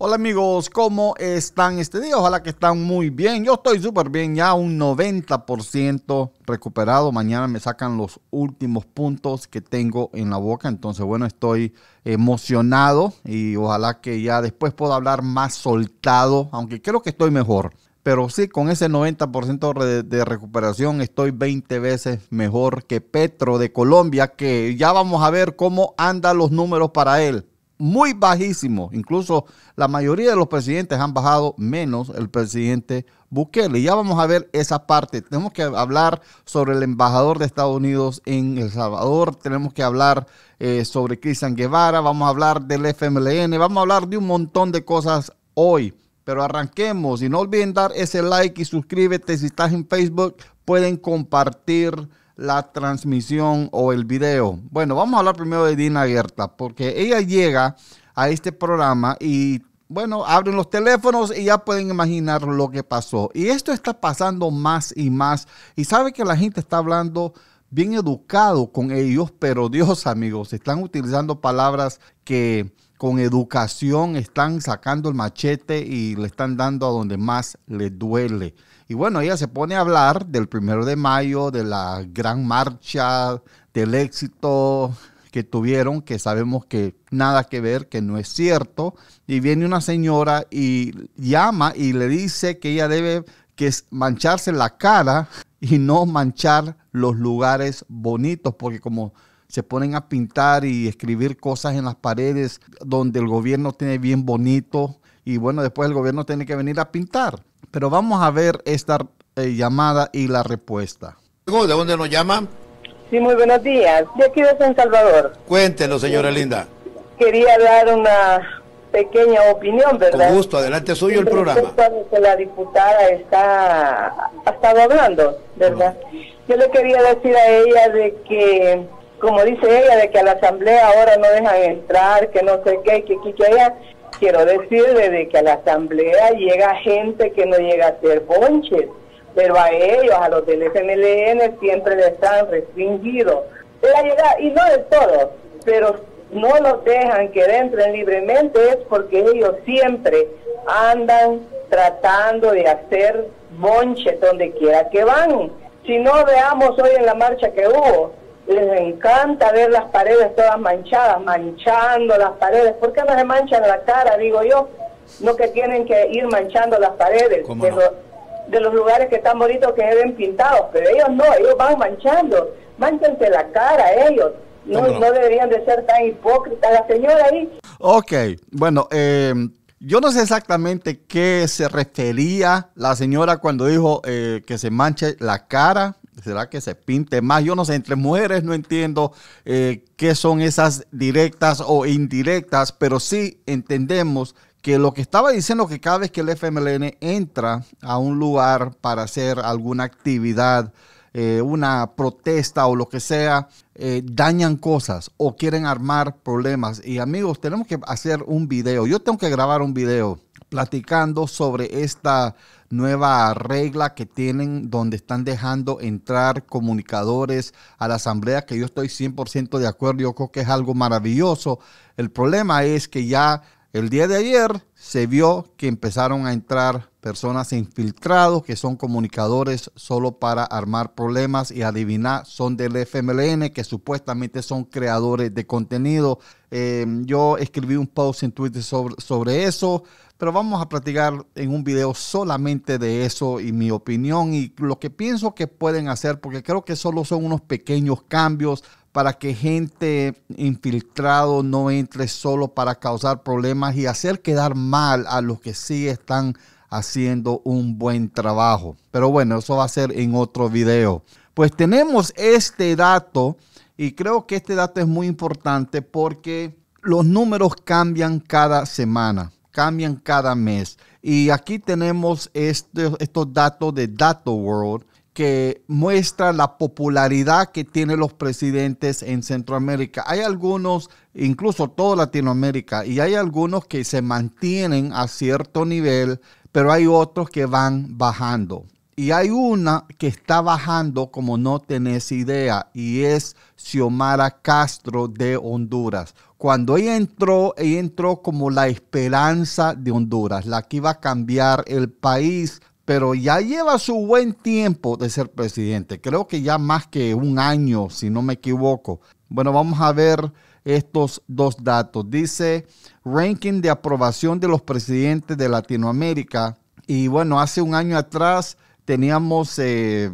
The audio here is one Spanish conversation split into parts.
Hola amigos, ¿cómo están este día? Ojalá que están muy bien. Yo estoy súper bien, ya un 90% recuperado. Mañana me sacan los últimos puntos que tengo en la boca. Entonces, bueno, estoy emocionado y ojalá que ya después pueda hablar más soltado, aunque creo que estoy mejor. Pero sí, con ese 90% de recuperación estoy 20 veces mejor que Petro de Colombia, que ya vamos a ver cómo andan los números para él muy bajísimo. Incluso la mayoría de los presidentes han bajado menos el presidente Bukele. Ya vamos a ver esa parte. Tenemos que hablar sobre el embajador de Estados Unidos en El Salvador. Tenemos que hablar eh, sobre Cristian Guevara. Vamos a hablar del FMLN. Vamos a hablar de un montón de cosas hoy. Pero arranquemos y no olviden dar ese like y suscríbete si estás en Facebook. Pueden compartir la transmisión o el video. Bueno, vamos a hablar primero de Dina Guerta, porque ella llega a este programa y bueno, abren los teléfonos y ya pueden imaginar lo que pasó. Y esto está pasando más y más. Y sabe que la gente está hablando bien educado con ellos, pero Dios, amigos, están utilizando palabras que con educación están sacando el machete y le están dando a donde más le duele. Y bueno, ella se pone a hablar del primero de mayo, de la gran marcha, del éxito que tuvieron, que sabemos que nada que ver, que no es cierto. Y viene una señora y llama y le dice que ella debe que mancharse la cara y no manchar los lugares bonitos, porque como se ponen a pintar y escribir cosas en las paredes donde el gobierno tiene bien bonito y bueno, después el gobierno tiene que venir a pintar. Pero vamos a ver esta eh, llamada y la respuesta. ¿De dónde nos llama? Sí, muy buenos días. De aquí de San Salvador. Cuéntenos, señora Linda. Quería dar una pequeña opinión, ¿verdad? Con gusto, adelante suyo el programa. la diputada está, ha estado hablando, ¿verdad? Yo le quería decir a ella de que, como dice ella, de que a la asamblea ahora no dejan entrar, que no sé qué, que aquí, que allá. Quiero decir desde que a la asamblea llega gente que no llega a hacer bonches, pero a ellos, a los del FMLN, siempre les están restringidos. La llegada, y no de todos, pero no los dejan que entren libremente es porque ellos siempre andan tratando de hacer bonches donde quiera que van. Si no veamos hoy en la marcha que hubo, les encanta ver las paredes todas manchadas, manchando las paredes. ¿Por qué no se manchan la cara, digo yo? No que tienen que ir manchando las paredes de, los, lugares que están bonitos que deben pintados, pero ellos no, ellos van manchando, manchanse la cara ellos. No, deberían de ser tan hipócritas. La señora ahí. Ok, bueno, eh, yo no sé exactamente qué se refería la señora cuando dijo eh, que se manche la cara. ¿Será que se pinte más? Yo no sé, entre mujeres no entiendo eh, qué son esas directas o indirectas, pero sí entendemos que lo que estaba diciendo que cada vez que el FMLN entra a un lugar para hacer alguna actividad, eh, una protesta o lo que sea, eh, dañan cosas o quieren armar problemas. Y amigos, tenemos que hacer un video. Yo tengo que grabar un video platicando sobre esta nueva regla que tienen donde están dejando entrar comunicadores a la asamblea, que yo estoy 100% de acuerdo, yo creo que es algo maravilloso. El problema es que ya el día de ayer se vio que empezaron a entrar personas infiltrados que son comunicadores solo para armar problemas y adivinar, son del FMLN que supuestamente son creadores de contenido. Em, yo escribí un post en Twitter sobre, sobre eso, pero vamos a platicar en un video solamente de eso y mi opinión y lo que pienso que pueden hacer, porque creo que solo son unos pequeños cambios para que gente infiltrado no entre solo para causar problemas y hacer quedar mal a los que sí están haciendo un buen trabajo. Pero bueno, eso va a ser en otro video. Pues tenemos este dato y creo que este dato es muy importante porque los números cambian cada semana, cambian cada mes. Y aquí tenemos este, estos datos de Data World que muestra la popularidad que tienen los presidentes en Centroamérica. Hay algunos, incluso toda Latinoamérica, y hay algunos que se mantienen a cierto nivel, pero hay otros que van bajando. Y hay una que está bajando como no tenés idea, y es Xiomara Castro de Honduras. Cuando ella entró, ella entró como la esperanza de Honduras, la que iba a cambiar el país pero ya lleva su buen tiempo de ser presidente. Creo que ya más que un año, si no me equivoco. Bueno, vamos a ver estos dos datos. Dice ranking de aprobación de los presidentes de Latinoamérica. Y bueno, hace un año atrás teníamos eh,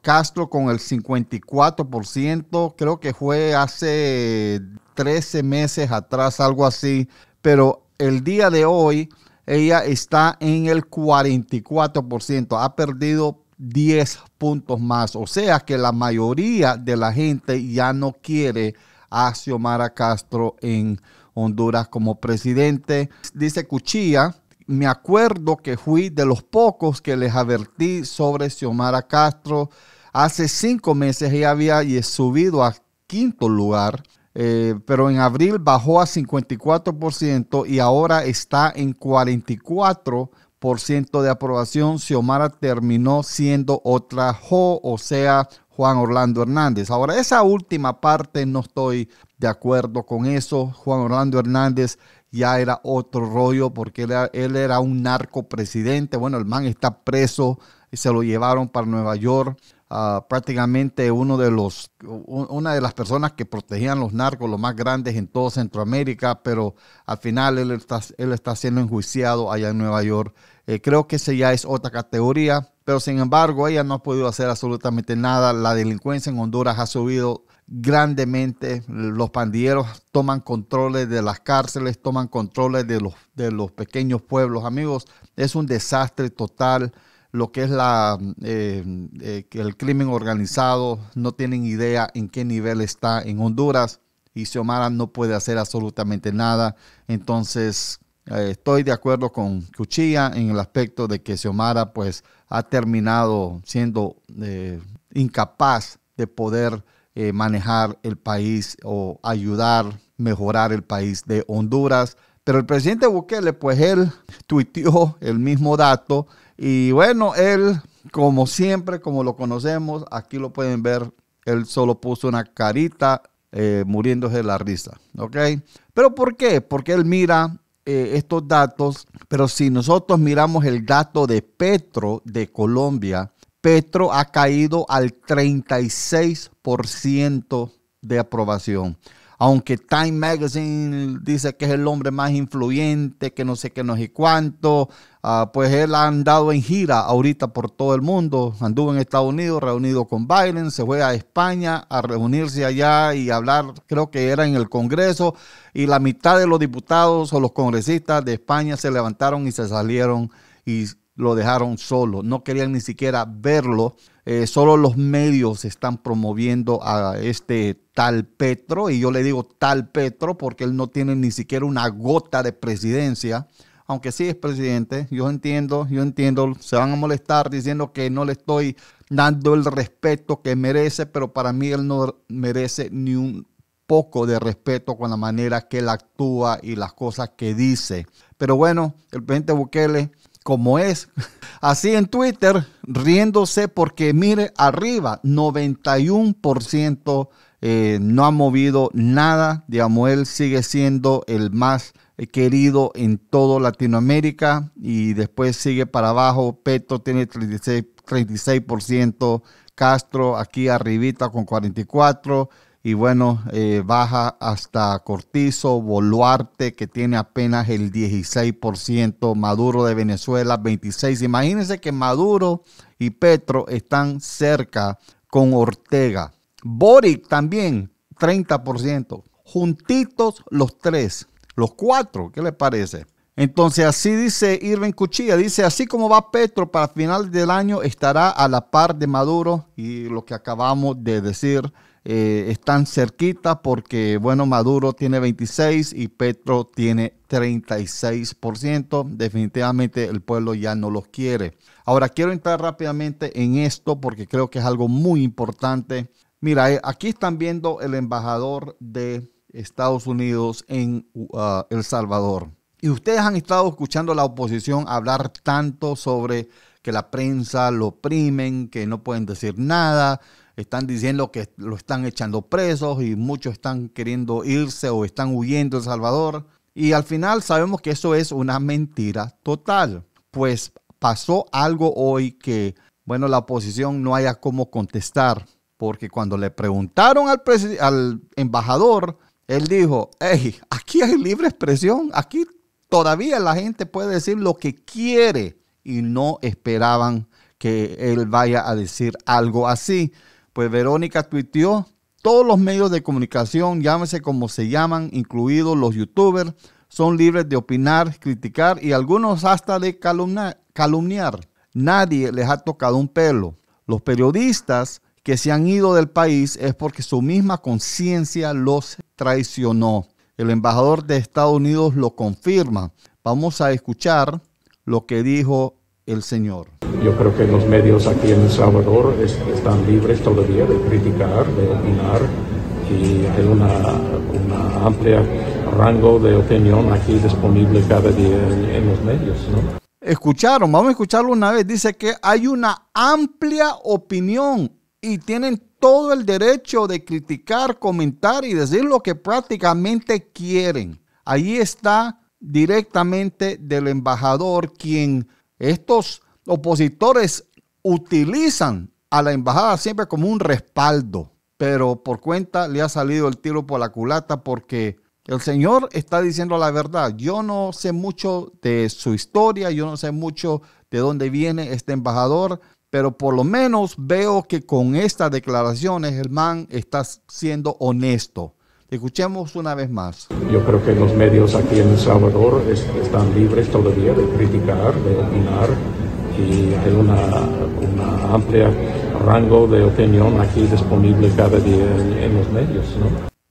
Castro con el 54%, creo que fue hace 13 meses atrás, algo así. Pero el día de hoy ella está en el 44%, ha perdido 10 puntos más. O sea que la mayoría de la gente ya no quiere a Xiomara Castro en Honduras como presidente. Dice Cuchilla, me acuerdo que fui de los pocos que les advertí sobre Xiomara Castro. Hace cinco meses ella había subido a quinto lugar eh, pero en abril bajó a 54% y ahora está en 44% de aprobación. Xiomara terminó siendo otra Jo, o sea, Juan Orlando Hernández. Ahora, esa última parte no estoy de acuerdo con eso. Juan Orlando Hernández ya era otro rollo porque él era, un narco presidente. Bueno, el man está preso y se lo llevaron para Nueva York. Ah, prácticamente uno de los, una de las personas que protegían los narcos, los más grandes en todo Centroamérica, pero al final él está, él está siendo enjuiciado allá en Nueva York. Eh, creo que esa ya es otra categoría, pero sin embargo ella no ha podido hacer absolutamente nada. La delincuencia en Honduras ha subido grandemente. Los pandilleros toman controles de las cárceles, toman controles de los, de los pequeños pueblos. Amigos, es un desastre total lo que es la, eh, eh, el crimen organizado, no tienen idea en qué nivel está en Honduras y Xiomara no puede hacer absolutamente nada. Entonces, eh, estoy de acuerdo con Cuchilla en el aspecto de que Xiomara pues ha terminado siendo incapaz de poder manejar el país o ayudar, a mejorar el país de Honduras. Pero el presidente Bukele, pues él tuiteó el mismo dato y bueno, él, como siempre, como lo conocemos, aquí lo pueden ver, él solo puso una carita eh, muriéndose de la risa, ¿ok? Pero ¿por qué? Porque él mira eh, estos datos, pero si nosotros miramos el dato de Petro de Colombia, Petro ha caído al 36% de aprobación aunque Time Magazine dice que es el hombre más influyente, que no sé qué, no sé cuánto, ah, pues él ha andado en gira ahorita por todo el mundo, anduvo en Estados Unidos, reunido con Biden, se fue a España a reunirse allá y hablar, creo que era en el Congreso, y la mitad de los diputados o los congresistas de España se levantaron y se salieron y lo dejaron solo, no querían ni siquiera verlo eh, solo los medios están promoviendo a este tal Petro, y yo le digo tal Petro porque él no tiene ni siquiera una gota de presidencia, aunque sí es presidente, yo entiendo, yo entiendo, se van a molestar diciendo que no le estoy dando el respeto que merece, pero para mí él no merece ni un poco de respeto con la manera que él actúa y las cosas que dice. Pero bueno, el presidente Bukele, como es, Así en Twitter, riéndose porque mire arriba, 91% eh, no ha movido nada. Diamuel sigue siendo el más eh, querido en toda Latinoamérica y después sigue para abajo. Peto tiene 36, 36%, Castro aquí arribita con 44% y bueno, eh, baja hasta Cortizo, Boluarte, que tiene apenas el 16%, Maduro de Venezuela, 26%. Imagínense que Maduro y Petro están cerca con Ortega. Boric también, 30%. Juntitos los tres, los cuatro, ¿qué les parece? Entonces así dice Irving Cuchilla, dice así como va Petro para final del año estará a la par de Maduro y lo que acabamos de decir eh, están cerquita porque, bueno, Maduro tiene 26 y Petro tiene 36%. Definitivamente el pueblo ya no los quiere. Ahora, quiero entrar rápidamente en esto porque creo que es algo muy importante. Mira, eh, aquí están viendo el embajador de Estados Unidos en uh, El Salvador. Y ustedes han estado escuchando a la oposición hablar tanto sobre que la prensa lo oprimen, que no pueden decir nada, están diciendo que lo están echando presos y muchos están queriendo irse o están huyendo de El Salvador. Y al final sabemos que eso es una mentira total, pues pasó algo hoy que, bueno, la oposición no haya cómo contestar, porque cuando le preguntaron al, al embajador, él dijo, hey, aquí hay libre expresión, aquí todavía la gente puede decir lo que quiere y no esperaban que él vaya a decir algo así. Pues Verónica tuiteó, todos los medios de comunicación, llámese como se llaman, incluidos los youtubers, son libres de opinar, criticar y algunos hasta de calumniar. Nadie les ha tocado un pelo. Los periodistas que se han ido del país es porque su misma conciencia los traicionó. El embajador de Estados Unidos lo confirma. Vamos a escuchar lo que dijo el Señor. Yo creo que los medios aquí en El Salvador están libres todavía de criticar, de opinar y hay una, una amplia rango de opinión aquí disponible cada día en, los medios. Escucharon, vamos a escucharlo una vez. Dice que hay una amplia opinión y tienen todo el derecho de criticar, comentar y decir lo que prácticamente quieren. Ahí está directamente del embajador quien estos opositores utilizan a la embajada siempre como un respaldo, pero por cuenta le ha salido el tiro por la culata porque el Señor está diciendo la verdad. Yo no sé mucho de su historia, yo no sé mucho de dónde viene este embajador, pero por lo menos veo que con estas declaraciones el man está siendo honesto. Escuchemos una vez más. Yo creo que los medios aquí en El Salvador están libres todavía de criticar, de opinar y hay una, una amplia rango de opinión aquí disponible cada día en, los medios.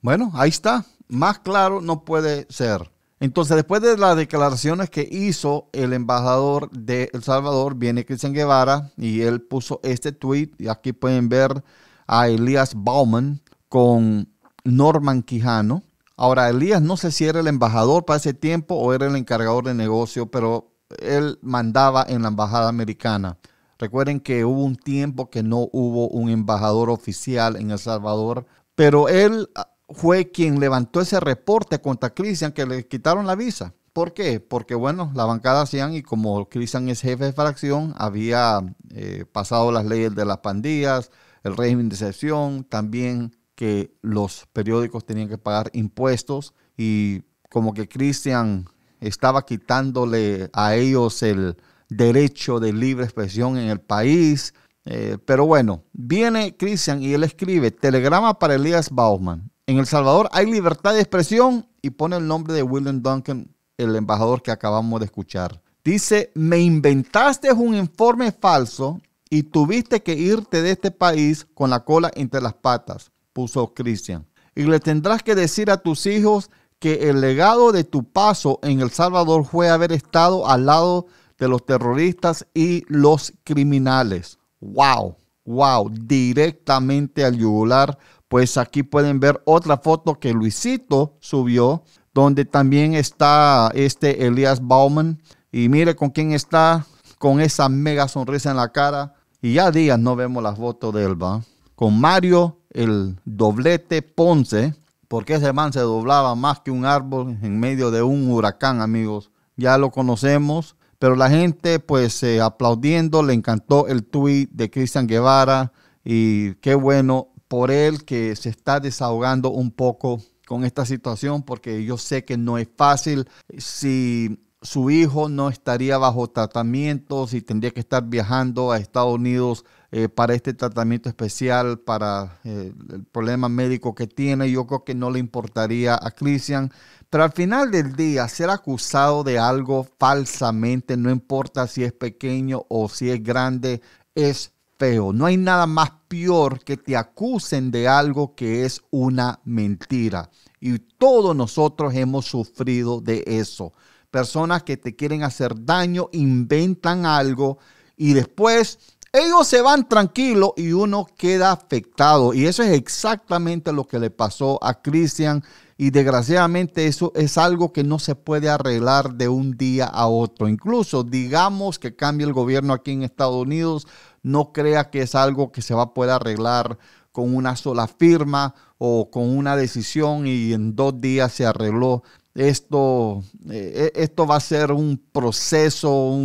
Bueno, ahí está. Más claro no puede ser. Entonces, después de las declaraciones que hizo el embajador de El Salvador, viene Cristian Guevara y él puso este tweet. Y aquí pueden ver a Elías Bauman con Norman Quijano. Ahora, Elías no sé si era el embajador para ese tiempo o era el encargador de negocio, pero él mandaba en la embajada americana. Recuerden que hubo un tiempo que no hubo un embajador oficial en El Salvador, pero él ah, fue quien levantó ese reporte contra Cristian que le quitaron la visa. ¿Por qué? Porque, bueno, la bancada hacían y como Cristian es jefe de fracción, había eh, pasado las leyes de las pandillas, el régimen de excepción, también que los periódicos tenían que pagar impuestos y como que Cristian estaba quitándole a ellos el derecho de libre expresión en el país. Eh, pero bueno, viene Cristian y él escribe telegrama para Elías Bauman. En El Salvador hay libertad de expresión y pone el nombre de William Duncan, el embajador que acabamos de escuchar. Dice, me inventaste un informe falso y tuviste que irte de este país con la cola entre las patas. Puso Cristian. Y le tendrás que decir a tus hijos que el legado de tu paso en El Salvador fue haber estado al lado de los terroristas y los criminales. ¡Wow! ¡Wow! Directamente al yugular. Pues aquí pueden ver otra foto que Luisito subió, donde también está este Elias Bauman. Y mire con quién está, con esa mega sonrisa en la cara. Y ya días no vemos las fotos de Elba Con Mario el doblete Ponce, porque ese man se doblaba más que un árbol en medio de un huracán, amigos. Ya lo conocemos, pero la gente pues eh, aplaudiendo, le encantó el tweet de Cristian Guevara y qué bueno por él que se está desahogando un poco con esta situación porque yo sé que no es fácil. Si su hijo no estaría bajo tratamiento si tendría que estar viajando a Estados Unidos eh, para este tratamiento especial, para eh, el problema médico que tiene. Yo creo que no le importaría a Christian. Pero al final del día, ser acusado de algo falsamente, no importa si es pequeño o si es grande, es feo. No hay nada más peor que te acusen de algo que es una mentira. Y todos nosotros hemos sufrido de eso personas que te quieren hacer daño, inventan algo y después ellos se van tranquilos y uno queda afectado. Y eso es exactamente lo que le pasó a Cristian. Y desgraciadamente eso es algo que no se puede arreglar de un día a otro. Incluso digamos que cambie el gobierno aquí en Estados Unidos, no crea que es algo que se va a poder arreglar con una sola firma o con una decisión y en dos días se arregló. Esto, eh, eh, esto va a ser un proceso,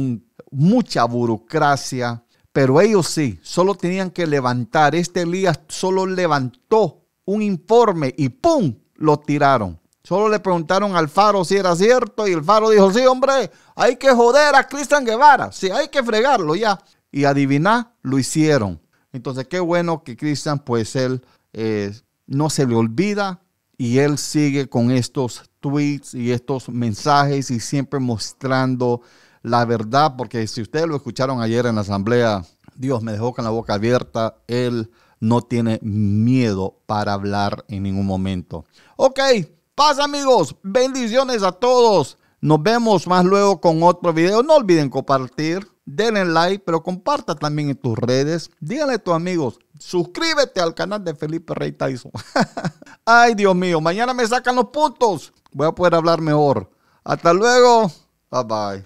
mucha burocracia, pero ellos sí, solo tenían que levantar. Este Elías solo levantó un informe y ¡pum! lo tiraron. Solo le preguntaron al Faro si era cierto y el Faro dijo, sí, hombre, hay que joder a Cristian Guevara, sí, hay que fregarlo ya. Y adivinar, lo hicieron. Entonces, qué bueno que Cristian, pues él eh, no se le olvida y él sigue con estos tweets y estos mensajes y siempre mostrando la verdad, porque si ustedes lo escucharon ayer en la asamblea, Dios me dejó con la boca abierta, él no tiene miedo para hablar en ningún momento. Ok, paz amigos, bendiciones a todos. Nos vemos más luego con otro video. No olviden compartir, denle like, pero comparta también en tus redes. Díganle a tus amigos, suscríbete al canal de Felipe Rey Tyson. Ay, Dios mío, mañana me sacan los puntos voy a poder hablar mejor. Hasta luego. Bye bye.